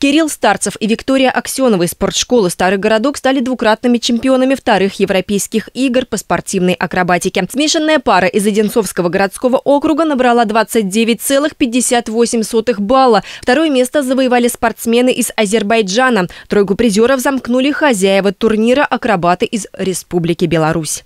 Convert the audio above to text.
Кирилл Старцев и Виктория Аксенова из спортшколы «Старый городок» стали двукратными чемпионами вторых европейских игр по спортивной акробатике. Смешанная пара из Одинцовского городского округа набрала 29,58 балла. Второе место завоевали спортсмены из Азербайджана. Тройку призеров замкнули хозяева турнира акробаты из Республики Беларусь.